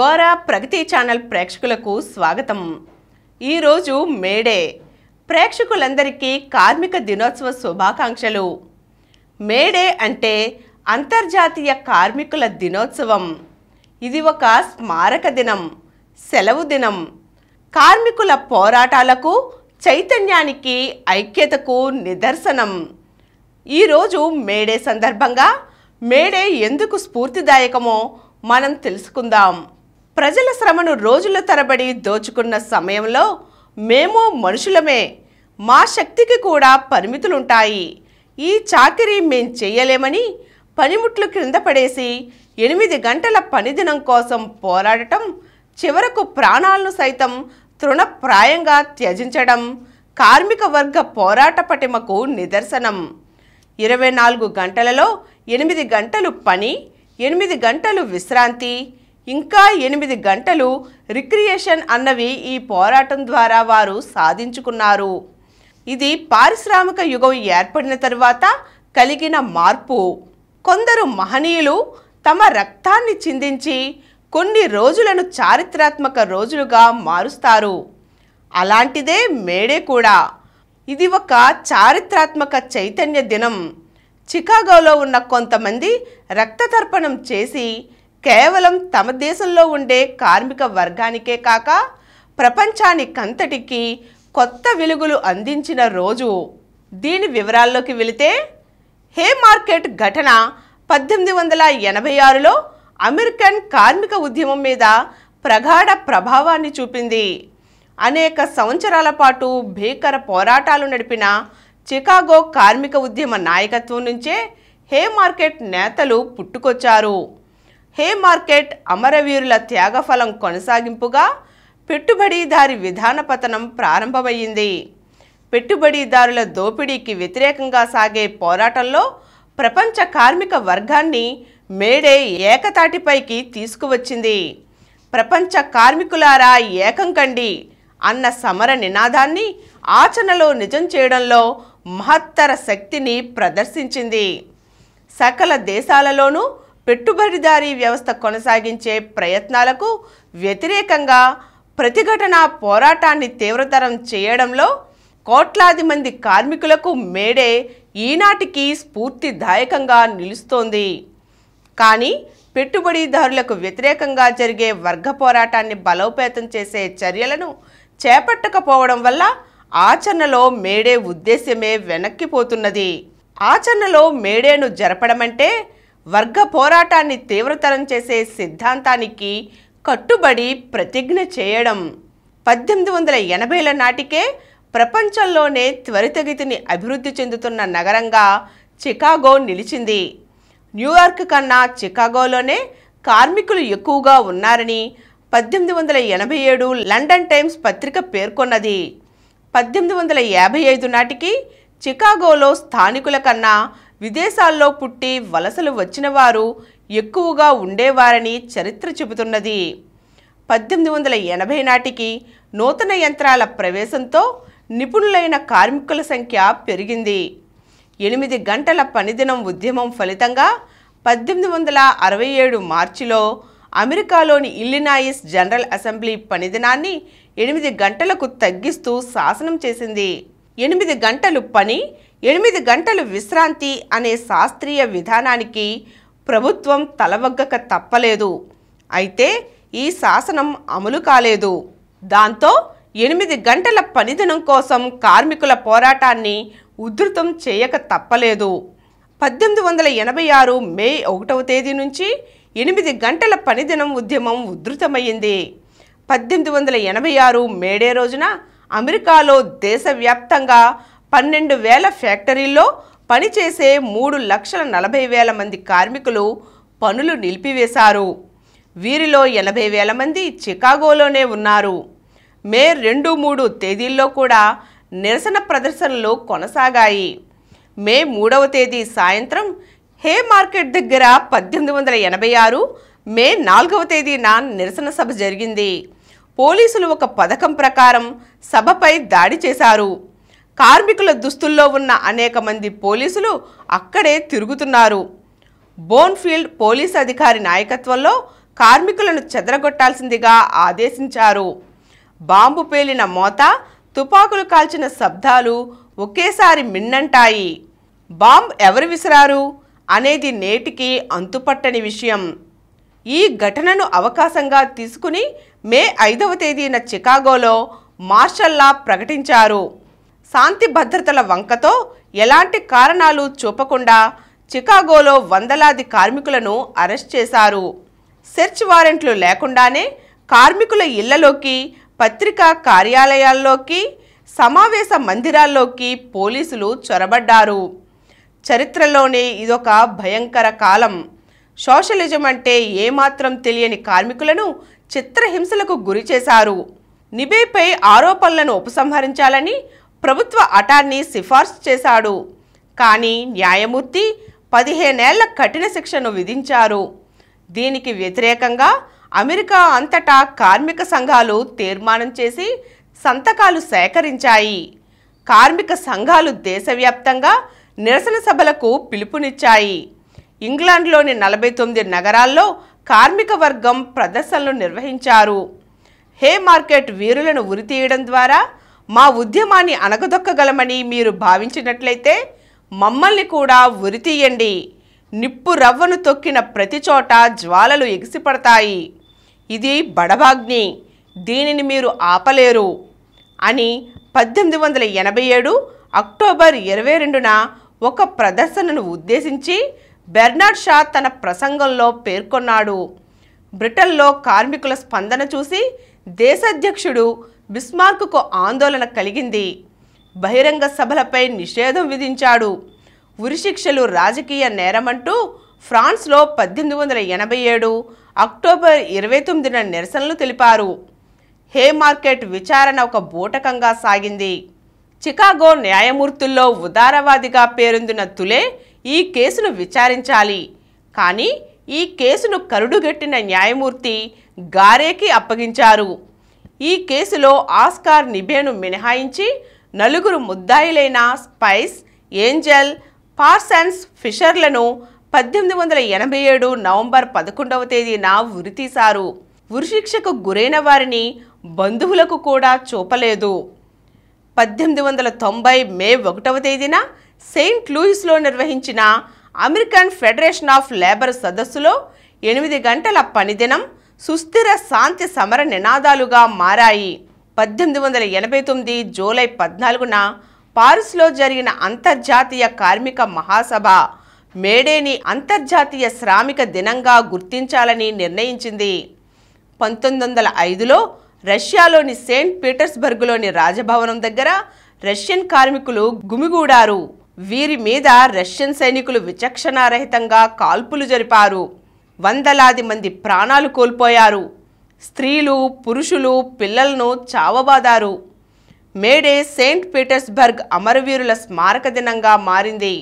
గోరా ప్రగతి channel ప్రేక్షకులకు స్వాగతం ఈరోజు మేడే ప్రేక్షకులందరికీ కార్మిక దినోత్సవ శుభాకాంక్షలు మేడే అంటే అంతర్జాతీయ కార్మికుల దినోత్సవం ఇది ఒక స్మారక దినం సెలవు దినం కార్మికుల పోరాటాలకు చైతన్యానికి ఐక్యతకు నిదర్శనం ఈరోజు మేడే సందర్భంగా మేడే ఎందుకు స్ఫూర్తిదాయకమో మనం తెలుసుకుందాం ప్రజల శ్రమను రోజుల తరబడి దోచుకున్న సమయంలో మేము మనుషులమే మా శక్తికి కూడా పరిమితులుంటాయి ఈ చాకరీ మేం చేయలేమని పనిముట్లు క్రింద పడేసి ఎనిమిది గంటల పనిదినం కోసం పోరాడటం చివరకు ప్రాణాలను సైతం తృణప్రాయంగా త్యజించడం కార్మిక వర్గ పోరాట పటిమకు నిదర్శనం ఇరవై నాలుగు గంటలలో ఎనిమిది గంటలు పని ఎనిమిది గంటలు విశ్రాంతి ఇంకా ఎనిమిది గంటలు రిక్రియేషన్ అన్నవి ఈ పోరాటం ద్వారా వారు సాధించుకున్నారు ఇది పారిశ్రామిక యుగం ఏర్పడిన తర్వాత కలిగిన మార్పు కొందరు మహనీయులు తమ రక్తాన్ని చిందించి కొన్ని రోజులను చారిత్రాత్మక రోజులుగా మారుస్తారు అలాంటిదే మేడే కూడా ఇది ఒక చారిత్రాత్మక చైతన్య దినం చికాగోలో ఉన్న కొంతమంది రక్తతర్పణం చేసి కేవలం తమ దేశంలో ఉండే కార్మిక వర్గానికే కాక ప్రపంచానికంతటికి కొత్త వెలుగులు అందించిన రోజు దీని వివరాల్లోకి వెళితే హే మార్కెట్ ఘటన పద్దెనిమిది వందల ఎనభై ఆరులో అమెరికన్ కార్మిక ఉద్యమం మీద ప్రగాఢ ప్రభావాన్ని చూపింది అనేక సంవత్సరాల పాటు భీకర పోరాటాలు నడిపిన చికాగో కార్మిక ఉద్యమ నాయకత్వం నుంచే హే మార్కెట్ నేతలు పుట్టుకొచ్చారు హే మార్కెట్ అమరవీరుల త్యాగఫలం కొనసాగింపుగా పెట్టుబడిదారి విధాన పతనం ప్రారంభమయ్యింది పెట్టుబడిదారుల దోపిడీకి వ్యతిరేకంగా సాగే పోరాటంలో ప్రపంచ కార్మిక వర్గాన్ని మేడే ఏకతాటిపైకి తీసుకువచ్చింది ప్రపంచ కార్మికులారా ఏకం కండి అన్న సమర నినాదాన్ని ఆచరణలో నిజం చేయడంలో మహత్తర శక్తిని ప్రదర్శించింది సకల దేశాలలోనూ పెట్టుబడిదారీ వ్యవస్థ కొనసాగించే ప్రయత్నాలకు వ్యతిరేకంగా ప్రతిఘటన పోరాటాన్ని తీవ్రతరం చేయడంలో కోట్లాది మంది కార్మికులకు మేడే ఈనాటికి స్ఫూర్తిదాయకంగా నిలుస్తోంది కానీ పెట్టుబడిదారులకు వ్యతిరేకంగా జరిగే వర్గ పోరాటాన్ని బలోపేతం చేసే చర్యలను చేపట్టకపోవడం వల్ల ఆచరణలో మేడే ఉద్దేశ్యమే వెనక్కిపోతున్నది ఆచరణలో మేడేను జరపడమంటే వర్గ పోరాటాన్ని తీవ్రతరం చేసే సిద్ధాంతానికి కట్టుబడి ప్రతిజ్ఞ చేయడం పద్దెనిమిది వందల ఎనభైల నాటికే ప్రపంచంలోనే త్వరితగతిని అభివృద్ధి చెందుతున్న నగరంగా చికాగో నిలిచింది న్యూయార్క్ కన్నా చికాగోలోనే కార్మికులు ఎక్కువగా ఉన్నారని పద్దెనిమిది వందల ఎనభై ఏడు లండన్ టైమ్స్ పత్రిక పేర్కొన్నది పద్దెనిమిది వందల యాభై ఐదు నాటికి చికాగోలో స్థానికుల కన్నా విదేశాల్లో పుట్టి వలసలు వచ్చిన వారు ఎక్కువగా ఉండేవారని చరిత్ర చెబుతున్నది పద్దెనిమిది వందల ఎనభై నాటికి నూతన యంత్రాల ప్రవేశంతో నిపుణులైన కార్మికుల సంఖ్య పెరిగింది ఎనిమిది గంటల పనిదినం ఉద్యమం ఫలితంగా పద్దెనిమిది వందల అరవై ఏడు మార్చిలో అమెరికాలోని ఇల్లినాయిస్ జనరల్ అసెంబ్లీ పనిదినాన్ని ఎనిమిది గంటలకు తగ్గిస్తూ శాసనం చేసింది ఎనిమిది గంటలు పని ఎనిమిది గంటలు విశ్రాంతి అనే శాస్త్రీయ విధానానికి ప్రభుత్వం తలవగ్గక తప్పలేదు అయితే ఈ శాసనం అమలు కాలేదు దాంతో ఎనిమిది గంటల పనిదినం కోసం కార్మికుల పోరాటాన్ని ఉధృతం చేయక తప్పలేదు పద్దెనిమిది వందల ఎనభై ఆరు మే ఒకటవ తేదీ నుంచి ఎనిమిది గంటల పనిదినం ఉద్యమం ఉధృతమైంది పద్దెనిమిది వందల ఎనభై ఆరు మేడే రోజున అమెరికాలో దేశవ్యాప్తంగా పన్నెండు వేల ఫ్యాక్టరీల్లో పనిచేసే మూడు లక్షల నలభై వేల మంది కార్మికులు పనులు నిలిపివేశారు వీరిలో ఎనభై వేల మంది చికాగోలోనే ఉన్నారు మే రెండు మూడు తేదీల్లో కూడా నిరసన ప్రదర్శనలు కొనసాగాయి మే మూడవ తేదీ సాయంత్రం హే మార్కెట్ దగ్గర పద్దెనిమిది వందల ఎనభై ఆరు మే నాలుగవ తేదీన నిరసన సభ జరిగింది పోలీసులు ఒక పథకం ప్రకారం సభపై దాడి చేశారు కార్మికుల దుస్తుల్లో ఉన్న అనేక మంది పోలీసులు అక్కడే తిరుగుతున్నారు బోన్ఫీల్డ్ పోలీసు అధికారి నాయకత్వంలో కార్మికులను చెదరగొట్టాల్సిందిగా ఆదేశించారు బాంబు పేలిన మోత తుపాకులు కాల్చిన శబ్దాలు ఒకేసారి మిన్నంటాయి బాంబ్ ఎవరు విసిరారు అనేది నేటికి అంతుపట్టని విషయం ఈ ఘటనను అవకాశంగా తీసుకుని మే ఐదవ తేదీన చికాగోలో మార్షల్లా ప్రకటించారు శాంతి భద్రతల వంకతో ఎలాంటి కారణాలు చూపకుండా చికాగోలో వందలాది కార్మికులను అరెస్ట్ చేశారు సెర్చ్ వారెంట్లు లేకుండానే కార్మికుల ఇళ్లలోకి పత్రికా కార్యాలయాల్లోకి సమావేశ మందిరాల్లోకి పోలీసులు చొరబడ్డారు చరిత్రలోనే ఇదొక భయంకర కాలం సోషలిజం అంటే ఏమాత్రం తెలియని కార్మికులను చిత్రహింసలకు గురి చేశారు నిబేపై ఆరోపణలను ఉపసంహరించాలని ప్రభుత్వ అటార్నీ సిఫార్సు చేశాడు కానీ న్యాయమూర్తి పదిహేనేళ్ల కఠిన శిక్షను విధించారు దీనికి వ్యతిరేకంగా అమెరికా అంతటా కార్మిక సంఘాలు తీర్మానం చేసి సంతకాలు సేకరించాయి కార్మిక సంఘాలు దేశవ్యాప్తంగా నిరసన సభలకు పిలుపునిచ్చాయి ఇంగ్లాండ్లోని నలభై తొమ్మిది నగరాల్లో కార్మిక వర్గం ప్రదర్శనలు నిర్వహించారు హే మార్కెట్ వీరులను ఉరితీయడం ద్వారా మా ఉద్యమాన్ని అణగదొక్కగలమని మీరు భావించినట్లయితే మమ్మల్ని కూడా ఉరితీయండి నిప్పు రవ్వను తొక్కిన ప్రతి చోట జ్వాలలు ఎగిసిపడతాయి ఇది బడభాగ్ని దీనిని మీరు ఆపలేరు అని పద్దెనిమిది వందల ఎనభై ఏడు అక్టోబర్ ఇరవై రెండున ఒక ప్రదర్శనను ఉద్దేశించి బెర్నార్డ్ షా తన ప్రసంగంలో పేర్కొన్నాడు బ్రిటన్లో కార్మికుల స్పందన చూసి దేశాధ్యక్షుడు బిస్మార్క్కు ఆందోళన కలిగింది బహిరంగ సభలపై నిషేధం విధించాడు ఉరిశిక్షలు రాజకీయ నేరమంటూ ఫ్రాన్స్లో పద్దెనిమిది వందల ఎనభై ఏడు అక్టోబర్ ఇరవై తొమ్మిదిన నిరసనలు తెలిపారు హే మార్కెట్ విచారణ ఒక బూటకంగా సాగింది చికాగో న్యాయమూర్తుల్లో ఉదారవాదిగా పేరొందిన తులే ఈ కేసును విచారించాలి కానీ ఈ కేసును కరుడుగట్టిన న్యాయమూర్తి గారేకి అప్పగించారు ఈ కేసులో ఆస్కార్ నిబేను మినహాయించి నలుగురు ముద్దాయిలైన స్పైస్ ఏంజల్ పార్సన్స్ ఫిషర్లను పద్దెనిమిది వందల ఎనభై ఏడు నవంబర్ పదకొండవ తేదీన ఉరితీశారు ఉరిశిక్షకు గురైన వారిని బంధువులకు కూడా చూపలేదు పద్దెనిమిది వందల తొంభై మే ఒకటవ తేదీన సెయింట్ లూయిస్లో నిర్వహించిన అమెరికన్ ఫెడరేషన్ ఆఫ్ లేబర్ సదస్సులో ఎనిమిది గంటల పనిదినం సుస్థిర శాంతి సమర నినాదాలుగా మారాయి పద్దెనిమిది వందల ఎనభై తొమ్మిది జూలై పద్నాలుగున పారిస్లో జరిగిన అంతర్జాతీయ కార్మిక మహాసభ మేడేని అంతర్జాతీయ శ్రామిక దినంగా గుర్తించాలని నిర్ణయించింది పంతొమ్మిది వందల ఐదులో రష్యాలోని సెయింట్ పీటర్స్బర్గ్లోని రాజభవనం దగ్గర రష్యన్ కార్మికులు గుమిగూడారు వీరి మీద రష్యన్ సైనికులు విచక్షణారహితంగా కాల్పులు జరిపారు వందలాది మంది ప్రాణాలు కోల్పోయారు స్త్రీలు పురుషులు పిల్లలను చావబాదారు మేడే సెయింట్ పీటర్స్బర్గ్ అమరవీరుల స్మారక దినంగా మారింది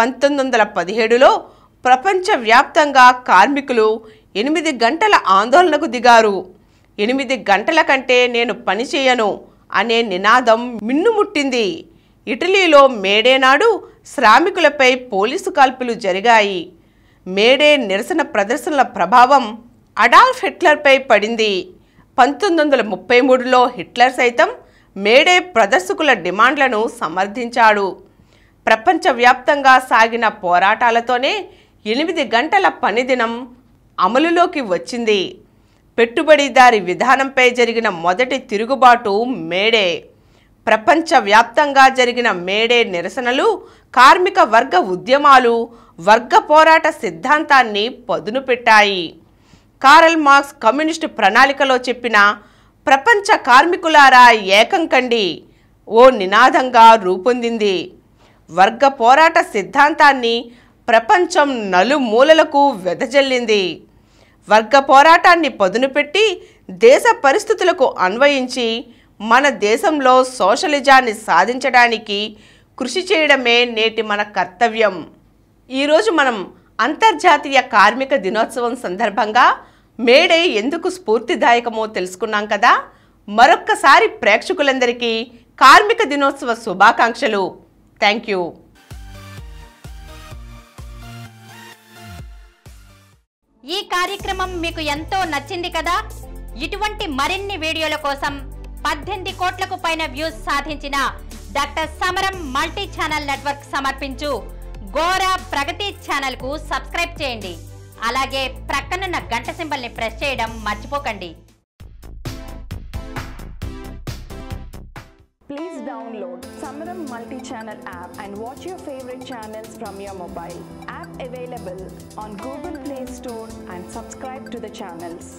పంతొమ్మిది వందల పదిహేడులో ప్రపంచవ్యాప్తంగా కార్మికులు ఎనిమిది గంటల ఆందోళనకు దిగారు ఎనిమిది గంటల కంటే నేను పనిచేయను అనే నినాదం మిన్నుముట్టింది ఇటలీలో మేడే నాడు శ్రామికులపై పోలీసు కాల్పులు జరిగాయి మేడే నిరసన ప్రదర్శనల ప్రభావం అడాల్ఫ్ హిట్లర్పై పడింది పంతొమ్మిది వందల ముప్పై మూడులో హిట్లర్ సైతం మేడే ప్రదర్శకుల డిమాండ్లను సమర్థించాడు ప్రపంచవ్యాప్తంగా సాగిన పోరాటాలతోనే ఎనిమిది గంటల పనిదినం అమలులోకి వచ్చింది పెట్టుబడిదారి విధానంపై జరిగిన మొదటి తిరుగుబాటు మేడే ప్రపంచవ్యాప్తంగా జరిగిన మేడే నిరసనలు కార్మిక వర్గ ఉద్యమాలు వర్గ పోరాట సిద్ధాంతాన్ని పదును పెట్టాయి కారల్ మార్క్స్ కమ్యూనిస్టు ప్రణాళికలో చెప్పిన ప్రపంచ కార్మికులారా ఏకం కండి ఓ నినాదంగా రూపొందింది వర్గ పోరాట సిద్ధాంతాన్ని ప్రపంచం నలుమూలలకు వెదజల్లింది వర్గ పోరాటాన్ని పదునుపెట్టి దేశ పరిస్థితులకు అన్వయించి మన దేశంలో సోషలిజాన్ని సాధించడానికి కృషి చేయడమే నేటి మన కర్తవ్యం ఈరోజు మనం అంతర్జాతీయ కార్మిక దినోత్సవం సందర్భంగా మేడే ఎందుకు స్ఫూర్తిదాయకమో తెలుసుకున్నాం కదా మరొక్కసారి ప్రేక్షకులందరికీ కార్మిక దినోత్సవ శుభాకాంక్షలు థ్యాంక్ యూ ఈ కార్యక్రమం మీకు ఎంతో నచ్చింది కదా ఇటువంటి మరిన్ని వీడియోల కోసం పద్దెనిమిది కోట్లకు పైన వ్యూస్ సాధించిన డాక్టర్ సమరం మల్టీ ఛానల్ నెట్వర్క్ సమర్పించు గోర ప్రగతి ఛానల్ కు సబ్స్క్రైబ్ చేయండి అలాగే ప్రక్కనున్న గంట సింబల్ ని ప్రెస్ చేయడం మర్చిపోకండి please download Samaram multi channel app and watch your favourite channels from your mobile app available on Google Play Store and subscribe to the channels